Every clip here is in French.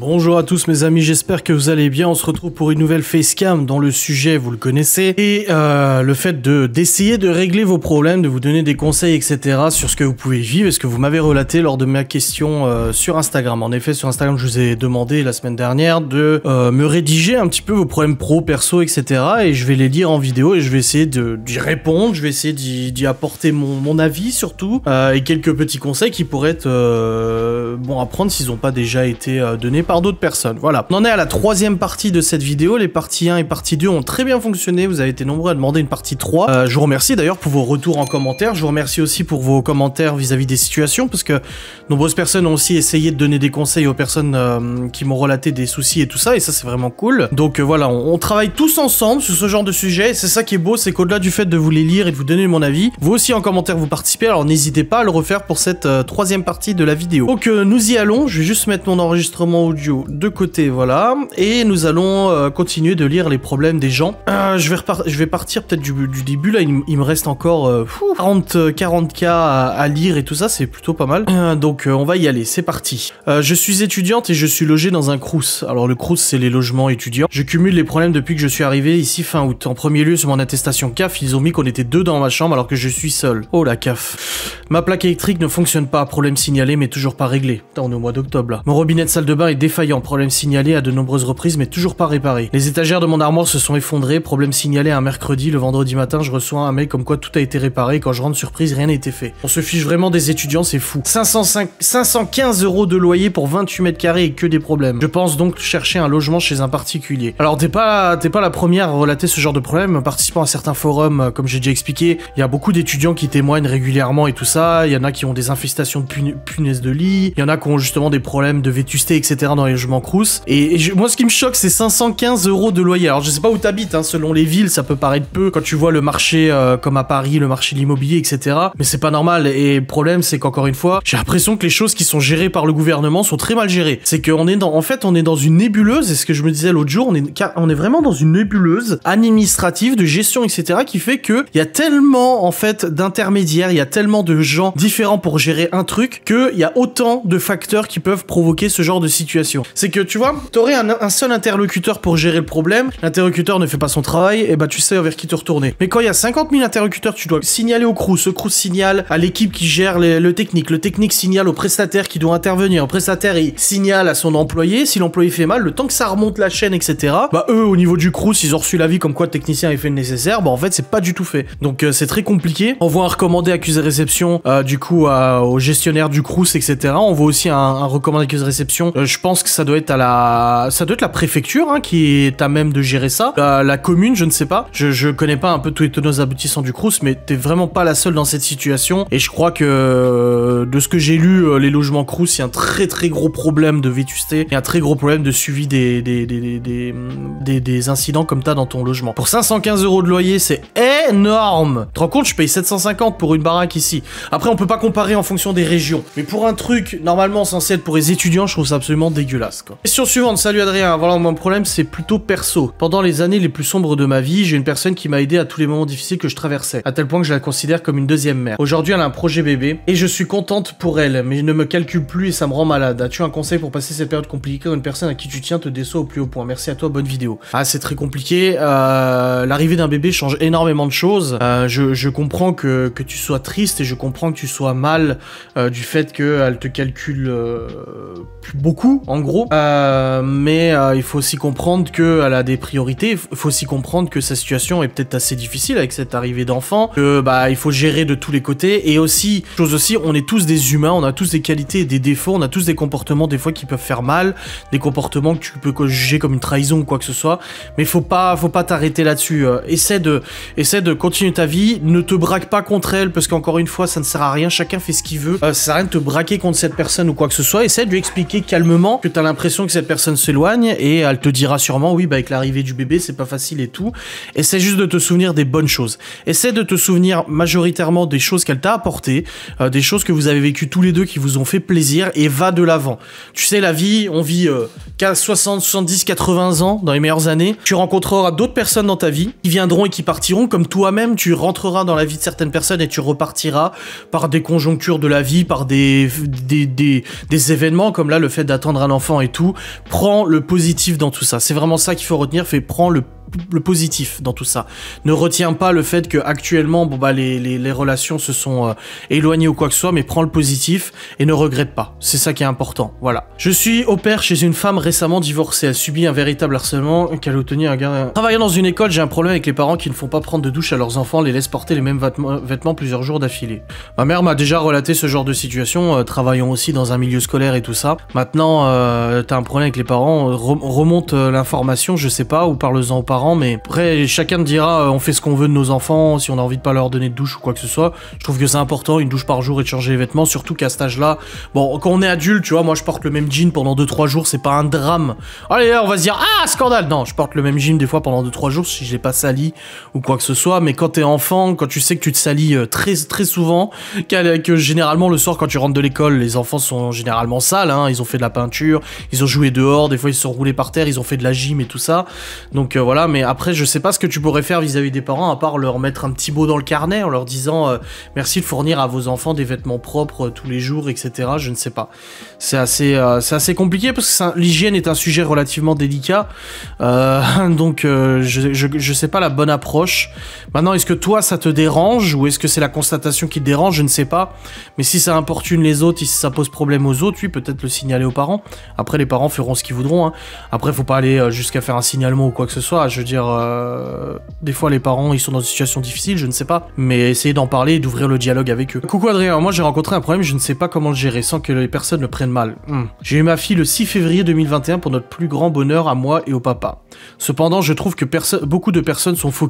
Bonjour à tous mes amis, j'espère que vous allez bien. On se retrouve pour une nouvelle facecam dont le sujet vous le connaissez et euh, le fait de d'essayer de régler vos problèmes, de vous donner des conseils, etc. sur ce que vous pouvez vivre et ce que vous m'avez relaté lors de ma question euh, sur Instagram. En effet, sur Instagram, je vous ai demandé la semaine dernière de euh, me rédiger un petit peu vos problèmes pro, perso, etc. Et je vais les lire en vidéo et je vais essayer d'y répondre, je vais essayer d'y apporter mon, mon, avis surtout et quelques petits conseils qui pourraient être bon à prendre s'ils n'ont pas déjà été donnés par d'autres personnes. Voilà. On en est à la troisième partie de cette vidéo. Les parties 1 et partie 2 ont très bien fonctionné. Vous avez été nombreux à demander une partie 3. Euh, je vous remercie d'ailleurs pour vos retours en commentaire. Je vous remercie aussi pour vos commentaires vis-à-vis des situations parce que nombreuses personnes ont aussi essayé de donner des conseils aux personnes euh, qui m'ont relaté des soucis et tout ça. Et ça, c'est vraiment cool. Donc euh, voilà, on, travaille tous ensemble sur ce genre de sujet. C'est ça qui est beau, c'est qu'au-delà du fait de vous les lire et de vous donner mon avis, vous aussi en commentaire vous participez. Alors n'hésitez pas à le refaire pour cette troisième partie de la vidéo. Donc nous y allons. Je vais juste mettre mon enregistrement audio de côté, voilà. Et nous allons euh, continuer de lire les problèmes des gens. Euh, je, vais je vais partir peut-être du, du, début, là, il, me reste encore 40, 40 cas à, lire et tout ça, c'est plutôt pas mal. Euh, donc on va y aller, c'est parti. je suis étudiante et je suis logée dans un crous. Alors le crous, c'est les logements étudiants. Je cumule les problèmes depuis que je suis arrivé ici fin août. En premier lieu, sur mon attestation CAF, ils ont mis qu'on était deux dans ma chambre alors que je suis seul. Oh la CAF. Ma plaque électrique ne fonctionne pas, problème signalé mais toujours pas réglé. on est au mois d'octobre là. Mon robinet de salle de bain est défaillant, problème signalé à de nombreuses reprises mais toujours pas réparé. Les étagères de mon armoire se sont effondrées, problème signalé un mercredi, le vendredi matin je reçois un mail comme quoi tout a été réparé quand je rentre surprise rien n'a fait. On se fiche vraiment des étudiants, c'est fou. 505, 515 euros de loyer pour 28 mètres carrés et que des problèmes. Je pense donc chercher un logement chez un particulier. Alors t'es pas, la première à relater ce genre de problème, participant à certains forums, euh, comme j'ai déjà expliqué, il y a beaucoup d'étudiants qui témoignent régulièrement et tout ça, il y en a qui ont des infestations de punaises de lit, il y en a qui ont justement des problèmes de vétusté, etc dans les Et, moi, ce qui me choque, c'est 515 euros de loyer. Alors, je sais pas où t'habites, hein, selon les villes, ça peut paraître peu quand tu vois le marché euh, comme à Paris, le marché de l'immobilier, etc. Mais c'est pas normal. Et le problème, c'est qu'encore une fois, j'ai l'impression que les choses qui sont gérées par le gouvernement sont très mal gérées. C'est qu'on est dans, en fait, on est dans une nébuleuse. Et ce que je me disais l'autre jour, on est, on est vraiment dans une nébuleuse administrative de gestion, etc. qui fait que il y a tellement, en fait, d'intermédiaires, il y a tellement de gens différents pour gérer un truc qu'il y a autant de facteurs qui peuvent provoquer ce genre de situation c'est que tu vois, t'aurais un, un seul interlocuteur pour gérer le problème, l'interlocuteur ne fait pas son travail, et bah tu sais vers qui te retourner. Mais quand il y a 50 000 interlocuteurs, tu dois signaler au crew, ce crew signale à l'équipe qui gère le technique, le technique signale au prestataire qui doit intervenir, le prestataire il signale à son employé, si l'employé fait mal, le temps que ça remonte la chaîne, etc. Bah eux au niveau du crew, s'ils ont reçu l'avis comme quoi le technicien a fait le nécessaire, bah en fait c'est pas du tout fait. Donc euh, c'est très compliqué. On voit un recommandé accusé réception euh, du coup au gestionnaire du crew, etc. On voit aussi un, un recommandé accusé réception, euh, je pense que ça doit être à la, ça doit être la préfecture hein, qui est à même de gérer ça. Euh, la, commune, je ne sais pas. Je, je, connais pas un peu tous les tenants aboutissants du Crous, mais t'es vraiment pas la seule dans cette situation. Et je crois que de ce que j'ai lu, euh, les logements Crous, il y a un très très gros problème de vétusté et un très gros problème de suivi des des, des, des, des incidents comme t'as dans ton logement. Pour 515 euros de loyer, c'est énorme. Tu te rends compte, je paye 750 pour une baraque ici. Après, on peut pas comparer en fonction des régions, mais pour un truc normalement censé être pour les étudiants, je trouve ça absolument Question suivante, salut Adrien, voilà mon problème c'est plutôt perso. Pendant les années les plus sombres de ma vie, j'ai une personne qui m'a aidé à tous les moments difficiles que je traversais, à tel point que je la considère comme une deuxième mère. Aujourd'hui elle a un projet bébé et je suis contente pour elle, mais elle ne me calcule plus et ça me rend malade. As-tu un conseil pour passer cette période compliquée quand une personne à qui tu tiens te déçoit au plus haut point Merci à toi, bonne vidéo. Ah c'est très compliqué, euh, l'arrivée d'un bébé change énormément de choses. Euh, je, comprends que, tu sois triste et je comprends que tu sois mal euh, du fait qu'elle te calcule beaucoup en gros. Euh, mais euh, il faut aussi comprendre qu'elle a des priorités. Il faut aussi comprendre que sa situation est peut-être assez difficile avec cette arrivée d'enfants. Que bah il faut gérer de tous les côtés. Et aussi, chose aussi, on est tous des humains. On a tous des qualités et des défauts. On a tous des comportements des fois qui peuvent faire mal, des comportements que tu peux juger comme une trahison ou quoi que ce soit. Mais faut pas, faut pas t'arrêter là-dessus. Euh. essaie de, essaie de continuer ta vie. Ne te braque pas contre elle parce qu'encore une fois, ça ne sert à rien. Chacun fait ce qu'il veut. Euh, ça sert à rien de te braquer contre cette personne ou quoi que ce soit. Essaie de lui expliquer calmement que tu as l'impression que cette personne s'éloigne et elle te dira sûrement oui, bah, avec l'arrivée du bébé, c'est pas facile et tout. Essaie juste de te souvenir des bonnes choses. Essaie de te souvenir majoritairement des choses qu'elle t'a apportées, euh, des choses que vous avez vécues tous les deux qui vous ont fait plaisir et va de l'avant. Tu sais, la vie, on vit 60, 70, 80 ans dans les meilleures années. Tu rencontreras d'autres personnes dans ta vie qui viendront et qui partiront comme toi-même. Tu rentreras dans la vie de certaines personnes et tu repartiras par des conjonctures de la vie, par des, des, des, des événements comme là le fait d'attendre enfant et tout, prends le positif dans tout ça. C'est vraiment ça qu'il faut retenir, fait prends le positif dans tout ça. Ne retiens pas le fait que actuellement, bon bah les, relations se sont euh, éloignées ou quoi que ce soit, mais prends le positif et ne regrette pas. C'est ça qui est important. Voilà. Je suis au père chez une femme récemment divorcée. Elle subit un véritable harcèlement qu'elle obtenu un gars. Travaillant dans une école, j'ai un problème avec les parents qui ne font pas prendre de douche à leurs enfants, les laissent porter les mêmes vêtements plusieurs jours d'affilée. Ma mère m'a déjà relaté ce genre de situation, euh, travaillant aussi dans un milieu scolaire et tout ça. Maintenant, euh, euh, t'as un problème avec les parents, euh, remonte euh, l'information, je sais pas, ou parle-en aux parents, mais après, chacun te dira, on fait ce qu'on veut de nos enfants, si on a envie de pas leur donner de douche ou quoi que ce soit. Je trouve que c'est important, une douche par jour et de changer les vêtements, surtout qu'à cet âge-là, bon, quand on est adulte, tu vois, moi je porte le même jean pendant 2-3 jours, c'est pas un drame. Allez, on va se dire, ah, scandale Non, je porte le même jean des fois pendant 2-3 jours si je l'ai pas sali ou quoi que ce soit, mais quand t'es enfant, quand tu sais que tu te salis très, très souvent, que généralement le soir quand tu rentres de l'école, les enfants sont généralement sales, hein, ils ont fait de la peinture, ils ont joué dehors, des fois ils se sont roulés par terre, ils ont fait de la gym et tout ça. Donc euh, voilà, mais après je sais pas ce que tu pourrais faire vis-à-vis des parents à part leur mettre un petit mot dans le carnet en leur disant euh, merci de fournir à vos enfants des vêtements propres euh, tous les jours, etc. Je ne sais pas. C'est assez, c'est assez compliqué parce que l'hygiène est un sujet relativement délicat. donc je, sais pas la bonne approche. Maintenant, est-ce que toi ça te dérange ou est-ce que c'est la constatation qui te dérange Je ne sais pas. Mais si ça importune les autres, si ça pose problème aux autres, oui, peut-être le signaler aux parents. Après, les parents feront ce qu'ils voudront. Hein. Après, faut pas aller euh, jusqu'à faire un signalement ou quoi que ce soit. Je veux dire, euh, des fois, les parents, ils sont dans une situation difficile, je ne sais pas. Mais essayez d'en parler et d'ouvrir le dialogue avec eux. Coucou Adrien, moi j'ai rencontré un problème, je ne sais pas comment le gérer sans que les personnes le prennent mal. Hmm. J'ai eu ma fille le 6 février 2021 pour notre plus grand bonheur à moi et au papa. Cependant, je trouve que beaucoup de personnes sont faux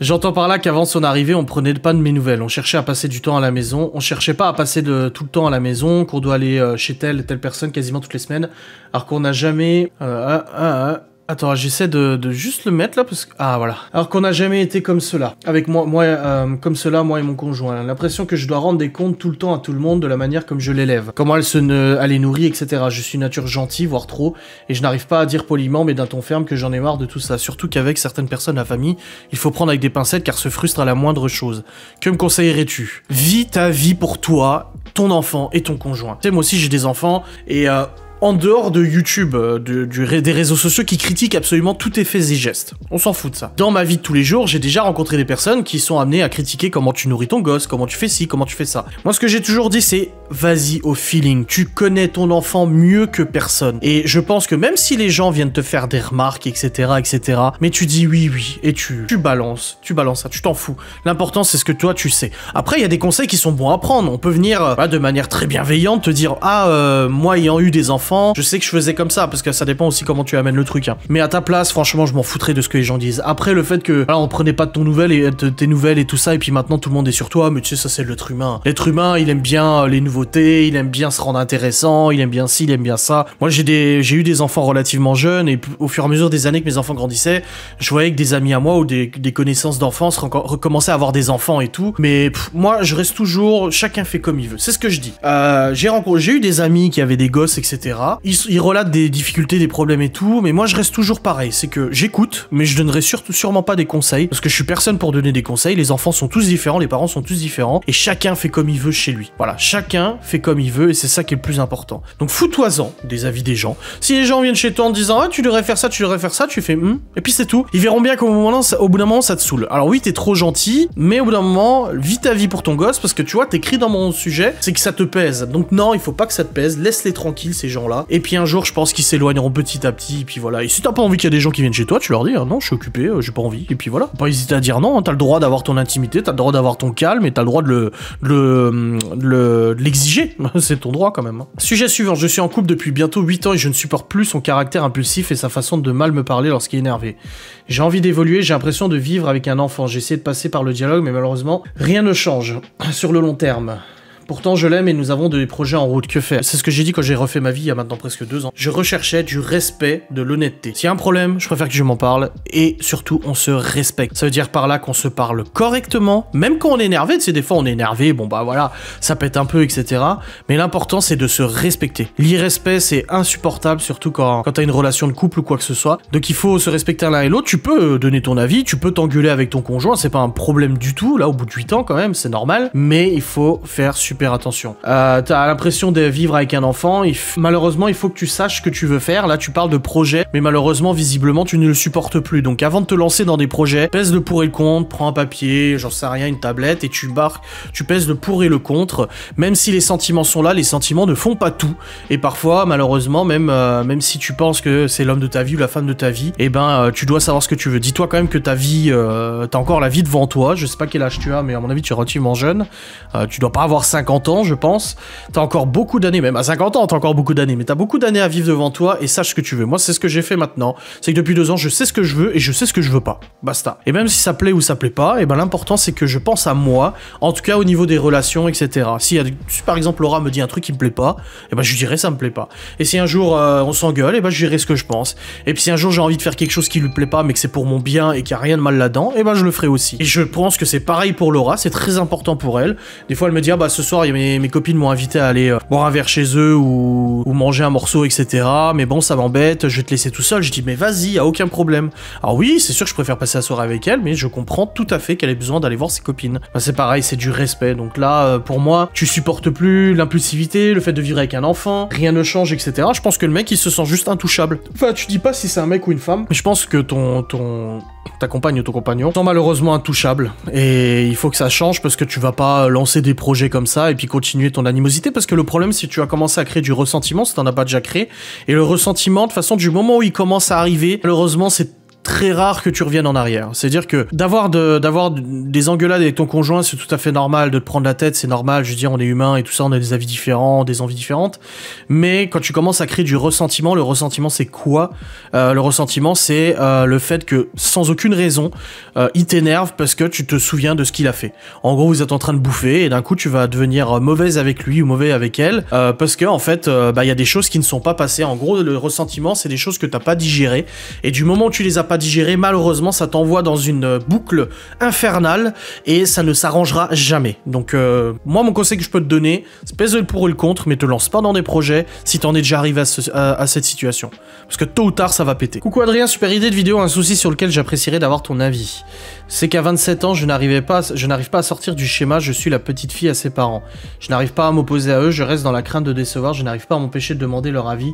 J'entends par là qu'avant son arrivée, on prenait pas de mes nouvelles. On cherchait à passer du temps à la maison. On cherchait pas à passer de, tout le temps à la maison, qu'on doit aller euh, chez telle telle personne quasiment toutes les semaines, alors qu'on n'a jamais. Euh, ah, ah, ah, Attends, j'essaie de, juste le mettre là parce que... Ah voilà. Alors qu'on n'a jamais été comme cela. Avec moi, moi euh, comme cela, moi et mon conjoint. L'impression que je dois rendre des comptes tout le temps à tout le monde de la manière comme je l'élève. Comment elle se ne... elle est nourrie, etc. Je suis nature gentille, voire trop. Et je n'arrive pas à dire poliment mais d'un ton ferme que j'en ai marre de tout ça. Surtout qu'avec certaines personnes, à famille, il faut prendre avec des pincettes car se frustre à la moindre chose. Que me conseillerais-tu Vie ta vie pour toi, ton enfant et ton conjoint. Tu sais, moi aussi j'ai des enfants et... Euh, en dehors de YouTube, euh, des réseaux sociaux qui critiquent absolument tout effet gestes. On s'en fout de ça. Dans ma vie de tous les jours, j'ai déjà rencontré des personnes qui sont amenées à critiquer comment tu nourris ton gosse, comment tu fais ci, comment tu fais ça. Moi, ce que j'ai toujours dit, c'est vas-y au feeling. Tu connais ton enfant mieux que personne. Et je pense que même si les gens viennent te faire des remarques, etc., etc., mais tu dis oui, oui, et tu, balances, tu balances ça, tu t'en fous. L'important, c'est ce que toi, tu sais. Après, il y a des conseils qui sont bons à prendre. On peut venir euh, bah, de manière très bienveillante te dire, ah, euh, moi ayant eu des enfants, je sais que je faisais comme ça, parce que ça dépend aussi comment tu amènes le truc. Hein. Mais à ta place, franchement, je m'en foutrais de ce que les gens disent. Après, le fait que, on prenait pas de ton nouvelle et tes nouvelles et tout ça, et puis maintenant tout le monde est sur toi, mais tu sais, ça c'est l'être humain. L'être humain, il aime bien euh, les nouveautés, il aime bien se rendre intéressant, il aime bien ci, il aime bien ça. Moi, j'ai des, eu des enfants relativement jeunes, et au fur et à mesure des années que mes enfants grandissaient, je voyais que des amis à moi ou des, connaissances d'enfance recommençaient à avoir des enfants et tout. Mais moi, je reste toujours, chacun fait comme il veut. C'est ce que je dis. Euh, j'ai eu des amis qui avaient des gosses, etc. Il, relate des difficultés, des problèmes et tout, mais moi je reste toujours pareil, c'est que j'écoute, mais je donnerai surtout sûrement pas des conseils, parce que je suis personne pour donner des conseils, les enfants sont tous différents, les parents sont tous différents, et chacun fait comme il veut chez lui. Voilà, chacun fait comme il veut, et c'est ça qui est le plus important. Donc foutoisant en des avis des gens. Si les gens viennent chez toi en disant ah tu devrais faire ça, tu devrais faire ça, tu fais hmm, et puis c'est tout. Ils verront bien qu'au moment bout d'un moment ça te saoule. Alors oui t'es trop gentil, mais au bout d'un moment vis ta vie pour ton gosse parce que tu vois t'écris dans mon sujet, c'est que ça te pèse. Donc non il faut pas que ça te pèse, laisse-les tranquilles ces gens et puis un jour, je pense qu'ils s'éloigneront petit à petit, et puis voilà. Et si t'as pas envie qu'il y a des gens qui viennent chez toi, tu leur dis, ah non, je suis occupé, euh, j'ai pas envie, et puis voilà. pas hésiter à dire non, hein. t'as le droit d'avoir ton intimité, t'as le droit d'avoir ton calme, et t'as le droit de le, de, l'exiger. c'est ton droit quand même. Hein. Sujet suivant, je suis en couple depuis bientôt 8 ans et je ne supporte plus son caractère impulsif et sa façon de mal me parler lorsqu'il est énervé. J'ai envie d'évoluer, j'ai l'impression de vivre avec un enfant. J'ai essayé de passer par le dialogue, mais malheureusement, rien ne change sur le long terme. Pourtant, je l'aime et nous avons des projets en route que faire. C'est ce que j'ai dit quand j'ai refait ma vie il y a maintenant presque deux ans. Je recherchais du respect, de l'honnêteté. S'il y a un problème, je préfère que je m'en parle et surtout, on se respecte. Ça veut dire par là qu'on se parle correctement, même quand on est énervé. Tu sais, des fois, on est énervé, bon bah voilà, ça pète un peu, etc. Mais l'important, c'est de se respecter. L'irrespect, c'est insupportable, surtout quand, quand t'as une relation de couple ou quoi que ce soit. Donc, il faut se respecter l'un et l'autre. Tu peux euh, donner ton avis, tu peux t'engueuler avec ton conjoint, c'est pas un problème du tout. Là, au bout de huit ans, quand même, c'est normal. Mais il faut faire super attention. Euh, t'as l'impression de vivre avec un enfant. Malheureusement, il faut que tu saches ce que tu veux faire. Là, tu parles de projet, mais malheureusement, visiblement, tu ne le supportes plus. Donc, avant de te lancer dans des projets, pèse le pour et le contre, prends un papier, j'en sais rien, une tablette, et tu barques, tu pèses le pour et le contre. Même si les sentiments sont là, les sentiments ne font pas tout. Et parfois, malheureusement, même, euh, même si tu penses que c'est l'homme de ta vie ou la femme de ta vie, et eh ben, euh, tu dois savoir ce que tu veux. Dis-toi quand même que ta vie, tu as encore la vie devant toi. Je sais pas quel âge tu as, mais à mon avis, tu es relativement jeune. tu dois pas avoir 5 50 ans, je pense, t'as encore beaucoup d'années, même à 50 ans, t'as encore beaucoup d'années, mais t'as beaucoup d'années à vivre devant toi et sache ce que tu veux. Moi, c'est ce que j'ai fait maintenant. C'est que depuis deux ans, je sais ce que je veux et je sais ce que je veux pas. Basta. Et même si ça plaît ou ça plaît pas, et eh ben l'important, c'est que je pense à moi, en tout cas au niveau des relations, etc. Euh, si, par exemple Laura me dit un truc qui me plaît pas, et eh ben je dirais ça me plaît pas. Et si un jour euh, on s'engueule, et eh ben je dirai ce que je pense. Et puis si un jour j'ai envie de faire quelque chose qui lui plaît pas, mais que c'est pour mon bien et qu'il n'y a rien de mal là-dedans, et ben je le ferai aussi. Et je pense que c'est pareil pour Laura, c'est très important pour elle. Des fois, elle me dit, ah bah ce soir, mes, copines m'ont invité à aller euh, boire un verre chez eux ou, manger un morceau, etc. Mais bon, ça m'embête, je vais te laisser tout seul. Je dis, mais vas-y, a aucun problème. Alors oui, c'est sûr que je préfère passer la soirée avec elle, mais je comprends tout à fait qu'elle ait besoin d'aller voir ses copines. c'est pareil, c'est du respect. Donc là, euh, pour moi, tu supportes plus l'impulsivité, le fait de vivre avec un enfant, rien ne change, etc. Je pense que le mec, il se sent juste intouchable. Enfin, tu dis pas si c'est un mec ou une femme, mais je pense que ton, ton, ta compagne ou ton compagnon sont malheureusement intouchables. Et il faut que ça change parce que tu vas pas lancer des projets comme ça et puis continuer ton animosité parce que le problème c'est que tu as commencé à créer du ressentiment si t'en as pas déjà créé et le ressentiment de façon du moment où il commence à arriver malheureusement c'est très rare que tu reviennes en arrière. C'est-à-dire que d'avoir d'avoir des engueulades avec ton conjoint, c'est tout à fait normal. De te prendre la tête, c'est normal. Je veux dire, on est humain et tout ça, on a des avis différents, des envies différentes. Mais quand tu commences à créer du ressentiment, le ressentiment, c'est quoi euh, Le ressentiment, c'est euh, le fait que sans aucune raison, euh, il t'énerve parce que tu te souviens de ce qu'il a fait. En gros, vous êtes en train de bouffer et d'un coup, tu vas devenir mauvaise avec lui ou mauvaise avec elle parce que en fait, bah, il y a des choses qui ne sont pas passées. En gros, le ressentiment, c'est des choses que t'as pas digérées et du moment où tu les as pas malheureusement, ça t'envoie dans une euh, boucle infernale et ça ne s'arrangera jamais. Donc, euh, moi, mon conseil que je peux te donner, c'est pèse le pour et le contre, mais te lance pas dans des projets si t'en es déjà arrivé à, cette situation. Parce que tôt ou tard, ça va péter. Coucou Adrien, super idée de vidéo, un souci sur lequel j'apprécierais d'avoir ton avis. C'est qu'à 27 ans, je n'arrivais pas, je n'arrive pas à sortir du schéma, je suis la petite fille à ses parents. Je n'arrive pas à m'opposer à eux, je reste dans la crainte de décevoir, je n'arrive pas à m'empêcher de demander leur avis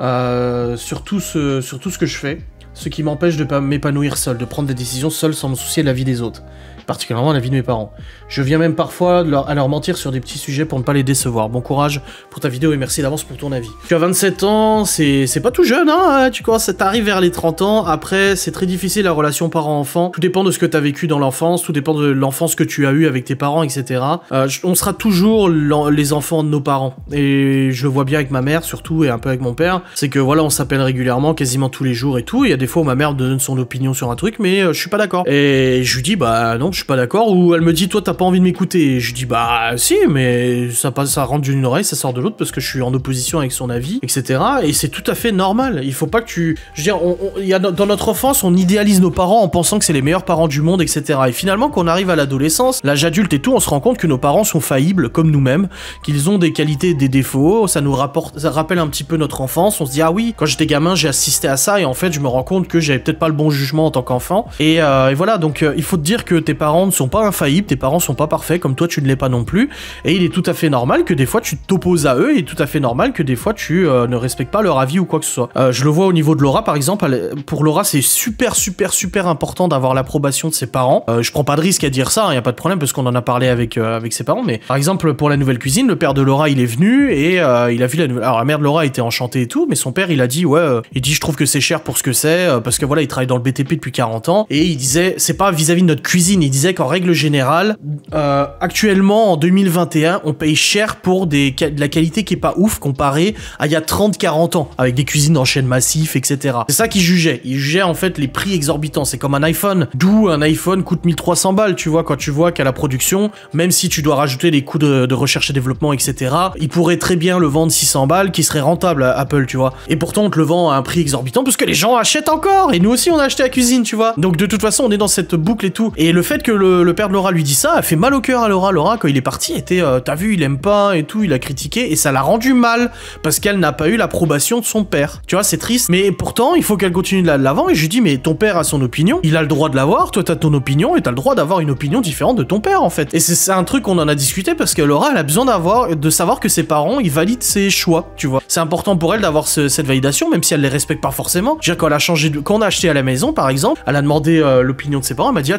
euh, sur tout ce que je fais ce qui m'empêche de m'épanouir seul, de prendre des décisions seul sans me soucier de la vie des autres particulièrement la vie de mes parents. Je viens même parfois à leur mentir sur des petits sujets pour ne pas les décevoir. Bon courage pour ta vidéo et merci d'avance pour ton avis. Tu as 27 ans, c'est pas tout jeune, hein tu Ça t'arrive vers les 30 ans, après c'est très difficile la relation parent-enfant, tout dépend de ce que t'as vécu dans l'enfance, tout dépend de l'enfance que tu as eu avec tes parents, etc. Euh, on sera toujours les enfants de nos parents, et je le vois bien avec ma mère surtout, et un peu avec mon père, c'est que voilà, on s'appelle régulièrement, quasiment tous les jours et tout, il y a des fois où ma mère donne son opinion sur un truc, mais euh, je suis pas d'accord. Et je lui dis, bah bah non, je suis pas d'accord. Ou elle me dit, toi, t'as pas envie de m'écouter. je dis, bah si, mais ça, passe, ça rentre d'une oreille, ça sort de l'autre parce que je suis en opposition avec son avis, etc. Et c'est tout à fait normal. Il faut pas que tu. Je veux dire, on, y a, dans notre enfance, on idéalise nos parents en pensant que c'est les meilleurs parents du monde, etc. Et finalement, quand on arrive à l'adolescence, l'âge adulte et tout, on se rend compte que nos parents sont faillibles, comme nous-mêmes, qu'ils ont des qualités et des défauts. Ça nous rapporte, ça rappelle un petit peu notre enfance. On se dit, ah oui, quand j'étais gamin, j'ai assisté à ça et en fait, je me rends compte que j'avais peut-être pas le bon jugement en tant qu'enfant. Et, euh, voilà, donc euh, il faut te dire que tes parents ne sont pas infaillibles, tes parents sont pas parfaits, comme toi tu ne l'es pas non plus, et il est tout à fait normal que des fois tu t'opposes à eux, et tout à fait normal que des fois tu euh, ne respectes pas leur avis ou quoi que ce soit. Euh, je le vois au niveau de Laura par exemple, pour Laura c'est super super super important d'avoir l'approbation de ses parents. Euh, je prends pas de risque à dire ça, il hein, n'y a pas de problème parce qu'on en a parlé avec, euh, avec ses parents, mais par exemple pour la nouvelle cuisine, le père de Laura il est venu et il a vu la nouvelle... Alors la mère de Laura était enchantée et tout, mais son père il a dit ouais, il dit je trouve que c'est cher pour ce que c'est, parce que voilà il travaille dans le BTP depuis 40 ans, et il disait c'est pas vis à -vis de notre cuisine, il disait qu'en règle générale, euh, actuellement en 2021, on paye cher pour des, de la qualité qui est pas ouf comparée à il y a 30-40 ans, avec des cuisines en chaîne massif, etc. C'est ça qu'il jugeait. Il jugeait en fait les prix exorbitants. C'est comme un iPhone. D'où un iPhone coûte 1300 balles, tu vois, quand tu vois qu'à la production, même si tu dois rajouter les coûts de, recherche et développement, etc., il pourrait très bien le vendre 600 balles, qui serait rentable à Apple, tu vois. Et pourtant, on te le vend à un prix exorbitant parce que les gens achètent encore. Et nous aussi, on a acheté la cuisine, tu vois. Donc de toute façon, on est dans cette boucle et tout. Et le fait que le, père de Laura lui dit ça a fait mal au cœur à Laura. Laura, quand il est parti, était euh, T'as vu, il aime pas et tout, il a critiqué et ça l'a rendu mal parce qu'elle n'a pas eu l'approbation de son père. Tu vois, c'est triste. Mais pourtant, il faut qu'elle continue de l'avant. Et je lui dis Mais ton père a son opinion, il a le droit de l'avoir, toi t'as ton opinion et t'as le droit d'avoir une opinion différente de ton père en fait. Et c'est un truc qu'on en a discuté parce que Laura, elle a besoin d'avoir, de savoir que ses parents, ils valident ses choix, tu vois. C'est important pour elle d'avoir cette validation, même si elle les respecte pas forcément. Je quand a changé quand on a acheté à la maison par exemple, elle a demandé euh, l'opinion de ses parents, elle m'a dit ah,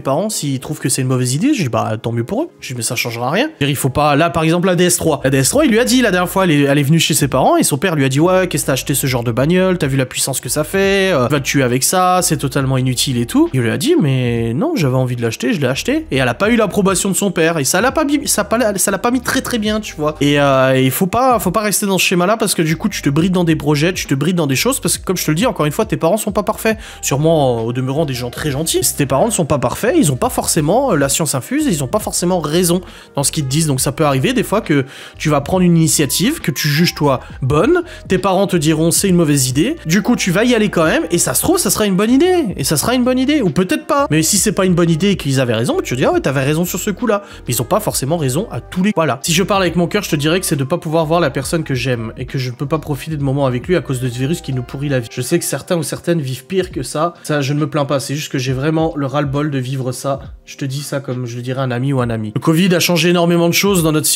parents, s'ils trouvent que c'est une mauvaise idée, je dis bah tant mieux pour eux. Je dis mais ça changera rien. il faut pas. Là, par exemple, la DS3. La DS3, il lui a dit la dernière fois, elle est, venue chez ses parents et son père lui a dit ouais, qu'est-ce que t'as acheté ce genre de bagnole T'as vu la puissance que ça fait euh, Va te tuer avec ça, c'est totalement inutile et tout. Il lui a dit mais non, j'avais envie de l'acheter, je l'ai acheté. Et elle a pas eu l'approbation de son père et ça l'a pas, ça, ça l'a pas mis très très bien, tu vois. Et il euh, faut pas, faut pas rester dans ce schéma-là parce que du coup, tu te brides dans des projets, tu te brides dans des choses parce que comme je te le dis encore une fois, tes parents sont pas parfaits. Sûrement au demeurant des gens très gentils. tes parents ne sont pas parfaits ils n'ont pas forcément euh, la science infuse, ils n'ont pas forcément raison dans ce qu'ils te disent. Donc ça peut arriver des fois que tu vas prendre une initiative que tu juges toi bonne, tes parents te diront c'est une mauvaise idée, du coup tu vas y aller quand même, et ça se trouve ça sera une bonne idée, et ça sera une bonne idée, ou peut-être pas. Mais si c'est pas une bonne idée et qu'ils avaient raison, tu te dis ah ouais t'avais raison sur ce coup-là, mais ils n'ont pas forcément raison à tous les. Voilà. Si je parle avec mon cœur, je te dirais que c'est de pas pouvoir voir la personne que j'aime et que je ne peux pas profiter de moments avec lui à cause de ce virus qui nous pourrit la vie. Je sais que certains ou certaines vivent pire que ça. Ça, je ne me plains pas. C'est juste que j'ai vraiment le ras-le-bol de vivre ça. Je te dis ça comme je le dirais un ami ou un ami. Le Covid a changé énormément de choses dans notre,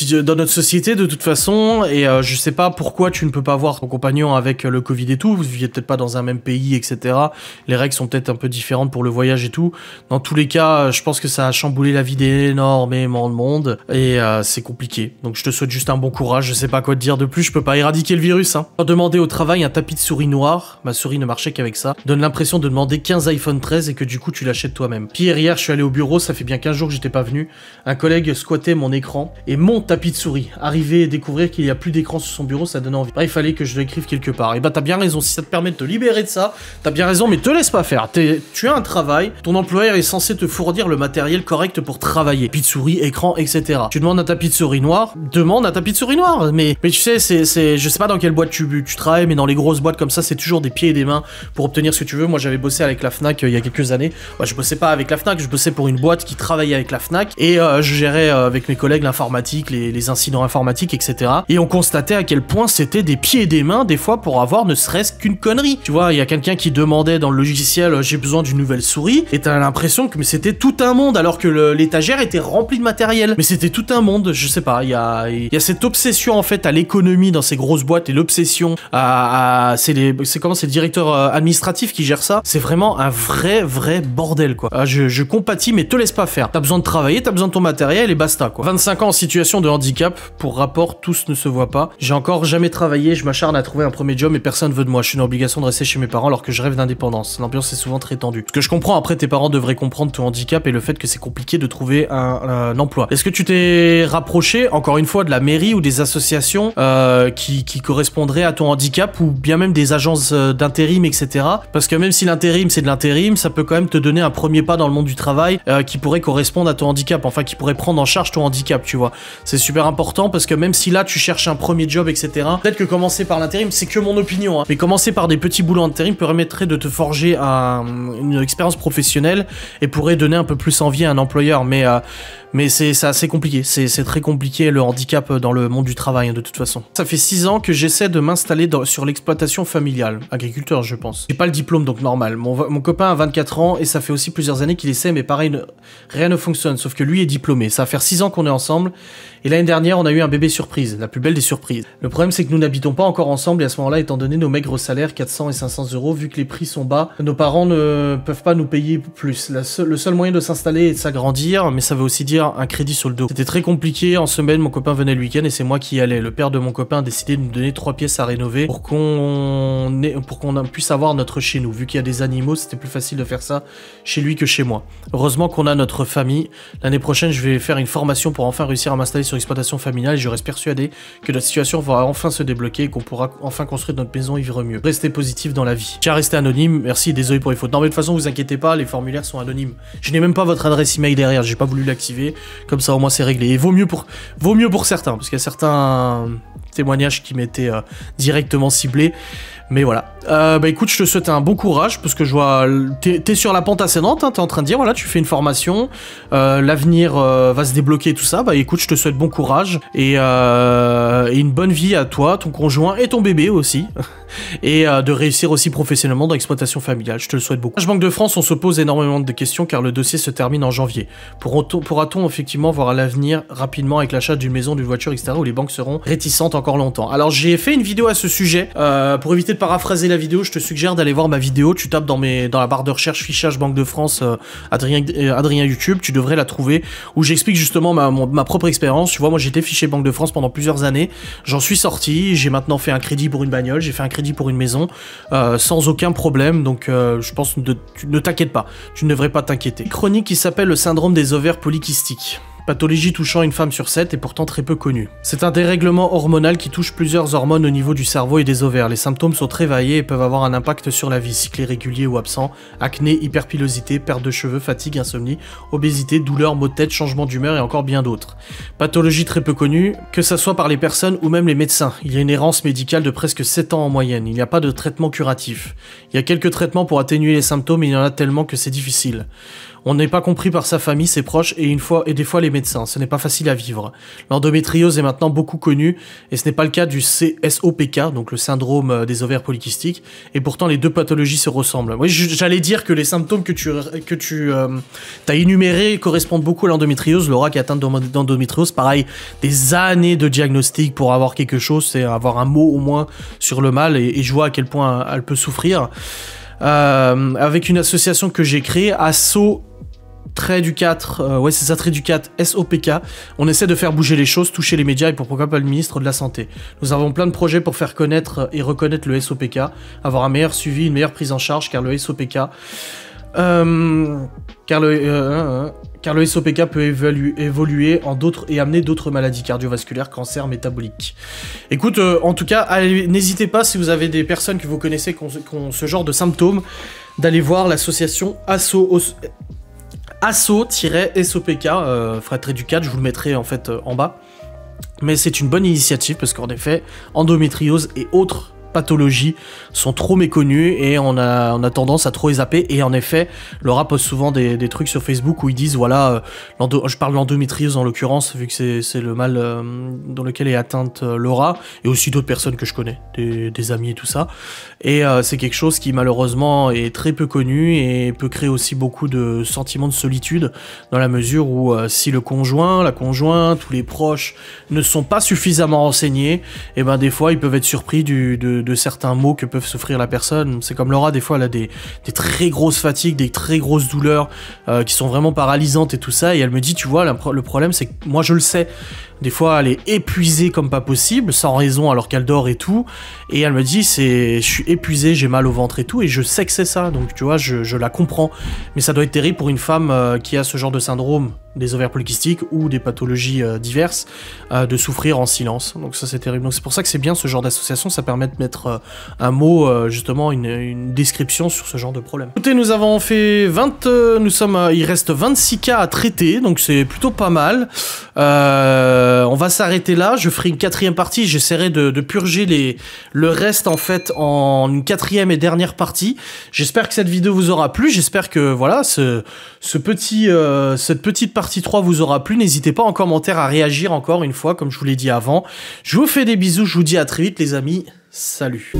société de toute façon, et euh, je sais pas pourquoi tu ne peux pas voir ton compagnon avec euh, le Covid et tout. Vous viviez peut-être pas dans un même pays, etc. Les règles sont peut-être un peu différentes pour le voyage et tout. Dans tous les cas, euh, je pense que ça a chamboulé la vie d'énormément de monde, et c'est compliqué. Donc je te souhaite juste un bon courage. Je sais pas quoi te dire de plus. Je peux pas éradiquer le virus. Hein. Demander au travail un tapis de souris noir. Ma souris ne marchait qu'avec ça. Donne l'impression de demander 15 iPhone 13 et que du coup tu l'achètes toi-même. Pierre je suis allé au bureau, ça fait bien 15 jours que j'étais pas venu. Un collègue squattait mon écran et mon tapis de souris. Arriver et découvrir qu'il y a plus d'écran sur son bureau, ça donne envie. Bah, il fallait que je l'écrive quelque part. Et eh bah, ben, t'as bien raison. Si ça te permet de te libérer de ça, t'as bien raison, mais te laisse pas faire. tu as un travail, ton employeur est censé te fournir le matériel correct pour travailler. Tapis de souris, écran, etc. Tu demandes un tapis de souris noir, demande un tapis de souris noir. Mais, mais tu sais, c'est, je sais pas dans quelle boîte tu, tu travailles, mais dans les grosses boîtes comme ça, c'est toujours des pieds et des mains pour obtenir ce que tu veux. Moi, j'avais bossé avec la Fnac euh, il y a quelques années. moi je bossais pas avec la Fnac, je bossais pour une boîte qui travaillait avec la FNAC et euh, je gérais euh, avec mes collègues l'informatique, les, incidents informatiques, etc. Et on constatait à quel point c'était des pieds et des mains des fois pour avoir ne serait-ce qu'une connerie. Tu vois, il y a quelqu'un qui demandait dans le logiciel euh, j'ai besoin d'une nouvelle souris et t'as l'impression que c'était tout un monde alors que l'étagère était remplie de matériel. Mais c'était tout un monde, je sais pas, il y a, cette obsession en fait à l'économie dans ces grosses boîtes et l'obsession à, c'est comment c'est le directeur administratif qui gère ça. C'est vraiment un vrai vrai bordel quoi. Ah, je, je compatis, mais te laisse pas faire. T'as besoin de travailler, t'as besoin de ton matériel et basta quoi. 25 ans en situation de handicap, pour rapport, tous ne se voient pas. J'ai encore jamais travaillé, je m'acharne à trouver un premier job et personne veut de moi. Je suis une obligation de rester chez mes parents alors que je rêve d'indépendance. L'ambiance est souvent très tendue. Ce que je comprends, après tes parents devraient comprendre ton handicap et le fait que c'est compliqué de trouver un, emploi. Est-ce que tu t'es rapproché, encore une fois, de la mairie ou des associations euh, qui, qui correspondraient à ton handicap ou bien même des agences euh, d'intérim, etc. Parce que même si l'intérim c'est de l'intérim, ça peut quand même te donner un premier pas dans le monde du travail euh, qui pourrait correspondre à ton handicap, enfin qui pourrait prendre en charge ton handicap, tu vois. C'est super important parce que même si là tu cherches un premier job, etc., peut-être que commencer par l'intérim, c'est que mon opinion, hein. mais commencer par des petits boulots intérim permettrait de te forger une expérience professionnelle et pourrait donner un peu plus envie à un employeur. Mais euh, mais c'est assez compliqué, c'est très compliqué le handicap euh, dans le monde du travail hein, de toute façon. Ça fait 6 ans que j'essaie de m'installer sur l'exploitation familiale, agriculteur je pense. J'ai pas le diplôme donc normal, mon, copain a 24 ans et ça fait aussi plusieurs années qu'il essaie mais pareil, rien ne fonctionne, sauf que lui est diplômé. Ça va faire 6 ans qu'on est ensemble et l'année dernière, on a eu un bébé surprise, la plus belle des surprises. Le problème, c'est que nous n'habitons pas encore ensemble et à ce moment-là, étant donné nos maigres salaires, 400 et 500 euros, vu que les prix sont bas, nos parents ne peuvent pas nous payer plus. le seul moyen de s'installer et de s'agrandir, mais ça veut aussi dire un crédit sur le dos. C'était très compliqué. En semaine, mon copain venait le week-end et c'est moi qui y allais. Le père de mon copain a décidé de nous donner trois pièces à rénover pour qu'on pour qu'on puisse avoir notre chez nous. Vu qu'il y a des animaux, c'était plus facile de faire ça chez lui que chez moi. Heureusement qu'on a notre famille. L'année prochaine, je vais faire une formation pour enfin réussir à m'installer sur exploitation familiale je reste persuadé que la situation va enfin se débloquer et qu'on pourra enfin construire notre maison et vivre mieux. Restez positif dans la vie. Tiens, resté anonyme, merci, désolé pour les fautes. Non mais de toute façon, vous inquiétez pas, les formulaires sont anonymes. Je n'ai même pas votre adresse email derrière, j'ai pas voulu l'activer, comme ça au moins c'est réglé. Et vaut mieux pour, vaut mieux pour certains, parce qu'il y a certains témoignages qui m'étaient euh, directement ciblés. Mais voilà. Euh, bah écoute, je te souhaite un bon courage parce que je vois, t'es sur la pente ascendante. Hein, t'es en train de dire voilà, tu fais une formation, euh, l'avenir euh, va se débloquer tout ça. Bah écoute, je te souhaite bon courage et une bonne vie à toi, ton conjoint et ton bébé aussi. et euh, de réussir aussi professionnellement dans l'exploitation familiale. Je te le souhaite beaucoup. Banque de France, on se pose énormément de questions car le dossier se termine en janvier. Pourra-t-on effectivement voir à l'avenir rapidement avec l'achat d'une maison, d'une voiture, etc. où les banques seront réticentes encore longtemps Alors j'ai fait une vidéo à ce sujet. Euh, pour éviter de paraphraser la vidéo, je te suggère d'aller voir ma vidéo. Tu tapes dans, la barre de recherche fichage Banque de France euh, Adrien, Adrien YouTube, tu devrais la trouver où j'explique justement ma, propre expérience. Tu vois, moi j'étais fiché Banque de France pendant plusieurs années. J'en suis sorti, j'ai maintenant fait un crédit pour une bagnole, j'ai fait un pour une maison euh, sans aucun problème. Donc euh, je pense ne t'inquiète pas, tu ne devrais pas t'inquiéter. Chronique qui s'appelle le syndrome des ovaires polykystiques pathologie touchant une femme sur 7 et pourtant très peu connue. C'est un dérèglement hormonal qui touche plusieurs hormones au niveau du cerveau et des ovaires. Les symptômes sont très variés et peuvent avoir un impact sur la vie, cycle irrégulier ou absent, acné, hyperpilosité, perte de cheveux, fatigue, insomnie, obésité, douleur, maux de tête, changement d'humeur et encore bien d'autres. Pathologie très peu connue, que ça soit par les personnes ou même les médecins. Il y a une errance médicale de presque 7 ans en moyenne, il n'y a pas de traitement curatif. Il y a quelques traitements pour atténuer les symptômes mais il y en a tellement que c'est difficile. On n'est pas compris par sa famille, ses proches et, une fois, et des fois les médecins. Ce n'est pas facile à vivre. L'endométriose est maintenant beaucoup connue et ce n'est pas le cas du CSOPK, donc le syndrome euh, des ovaires polykystiques. Et pourtant, les deux pathologies se ressemblent. Oui, j'allais dire que les symptômes que tu, que tu euh, as énumérés correspondent beaucoup à l'endométriose. Laura qui est atteinte d'endométriose, pareil, des années de diagnostic pour avoir quelque chose, c'est avoir un mot au moins sur le mal et, je vois à quel point elle peut souffrir. Euh, avec une association que j'ai créée, Asso trait du 4, euh, ouais c'est ça, trait du 4, SOPK. On essaie de faire bouger les choses, toucher les médias et pour pourquoi pas le ministre de la Santé. Nous avons plein de projets pour faire connaître et reconnaître le SOPK, avoir un meilleur suivi, une meilleure prise en charge car le SOPK... Euh, car le, euh, car le SOPK peut évoluer en d'autres et amener d'autres maladies cardiovasculaires, cancers, métaboliques. Écoute, en tout cas, n'hésitez pas si vous avez des personnes que vous connaissez qui ont, ce genre de symptômes, d'aller voir l'association ASO, asso-sopk, euh, du 4, je vous le mettrai en fait euh, en bas. Mais c'est une bonne initiative parce qu'en effet, endométriose et autres pathologies sont trop méconnues et on a, on a tendance à trop les zapper. Et en effet, Laura poste souvent des, des trucs sur Facebook où ils disent voilà, euh, je parle l'endométriose en l'occurrence, vu que c'est le mal euh, dans lequel est atteinte euh, Laura et aussi d'autres personnes que je connais, des, amis et tout ça. Et c'est quelque chose qui malheureusement est très peu connu et peut créer aussi beaucoup de sentiments de solitude dans la mesure où si le conjoint, la conjointe, ou les proches ne sont pas suffisamment renseignés, et eh ben des fois ils peuvent être surpris du, de certains maux que peuvent souffrir la personne. C'est comme Laura, des fois, elle a des, très grosses fatigues, des très grosses douleurs euh, qui sont vraiment paralysantes et tout ça. Et elle me dit, tu vois, le problème, c'est que moi, je le sais. Des fois, elle est épuisée comme pas possible, sans raison, alors qu'elle dort et tout. Et elle me dit, c'est, je suis épuisée, j'ai mal au ventre et tout. Et je sais que c'est ça, donc tu vois, je, la comprends. Mais ça doit être terrible pour une femme euh, qui a ce genre de syndrome, des ovaires polykystiques ou des pathologies euh, diverses, euh, de souffrir en silence. Donc ça, c'est terrible. Donc c'est pour ça que c'est bien ce genre d'association, ça permet de mettre un mot, justement, une, description sur ce genre de problème. Écoutez, nous avons fait 20, nous sommes, il reste 26 cas à traiter, donc c'est plutôt pas mal. Euh, on va s'arrêter là. Je ferai une quatrième partie. J'essaierai de, purger les, le reste en fait en une quatrième et dernière partie. J'espère que cette vidéo vous aura plu. J'espère que voilà ce, ce petit, euh, cette petite partie 3 vous aura plu. N'hésitez pas en commentaire à réagir encore une fois comme je vous l'ai dit avant. Je vous fais des bisous. Je vous dis à très vite les amis. Salut.